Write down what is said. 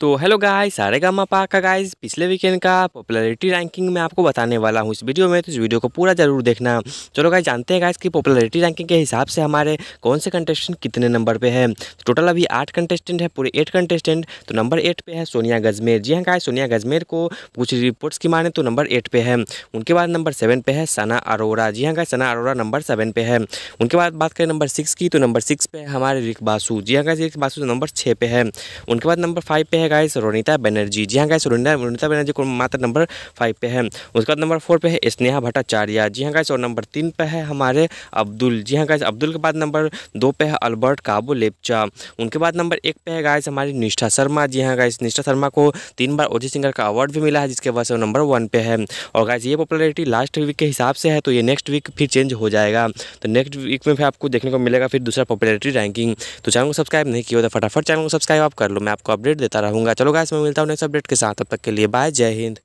तो hello guys सारे गा पा का गाइस पिछले वीकेंड का पॉपुलैरिटी रैंकिंग मैं आपको बताने वाला हूँ इस वीडियो में तो इस वीडियो को पूरा जरूर देखना चलो गाइस जानते हैं गाइस कि पॉपुलैरिटी रैंकिंग के हिसाब से हमारे कौन से कंटेस्टेंट कितने नंबर पे है तो टोटल अभी आठ कंटेस्टेंट है पूरे एट कंटेस्टेंट तो नंबर एट पे है सोनिया गजमेर जी हाँ गाय सोनिया गजमेर को कुछ रिपोर्ट्स की माने तो नंबर एट पे है उनके बाद नंबर सेवन पे है सना अरोरा जी हाँ गाय सना अरोरा नंबर सेवन पे है उनके बाद बात करें नंबर सिक्स की तो नंबर सिक्स पे है हमारे रिक बासू जी हाँ गाय रिक बासू नंबर छः पे है उनके बाद नंबर फाइव पे है है गाइस रोनीता बनर्जी जी हाँ गाइस रोनीता रोनीता बनर्जी को मात्र नंबर फाइव पे है उसके बाद नंबर फोर पे है स्नेहा भट्टाचार्य जी हाँ गाइस और नंबर तीन पे है हमारे अब्दुल जी हाँ गाइस अब्दुल के बाद नंबर दो पे है अल्बर्ट काबू लेपचा उनके बाद नंबर एक पे है गाइस हमारी निष्ठा शर्मा जी हाँ गाइस निष्ठा शर्मा को तीन बार ओजी सिंगर का अवार्ड भी मिला है जिसके वजह से नंबर वन पे है और गाइस ये पॉपुलरिटी लास्ट वीक के हिसाब से है तो ये नेक्स्ट वीक फिर चेंज हो जाएगा तो नेक्स्ट वीक में फिर आपको देखने को मिलेगा फिर दूसरा पॉपुलरिटी रैंकिंग तो चैनल को सब्सक्राइब नहीं किया तो फटाफट चैनल को सब्सक्राइब आप कर लो मैं आपको अपडेट देता रहूँ मांगूंगा चलो गाइस मैं मिलता हूँ नेक्स्ट अपडेट के साथ तब तक के लिए बाय जय हिंद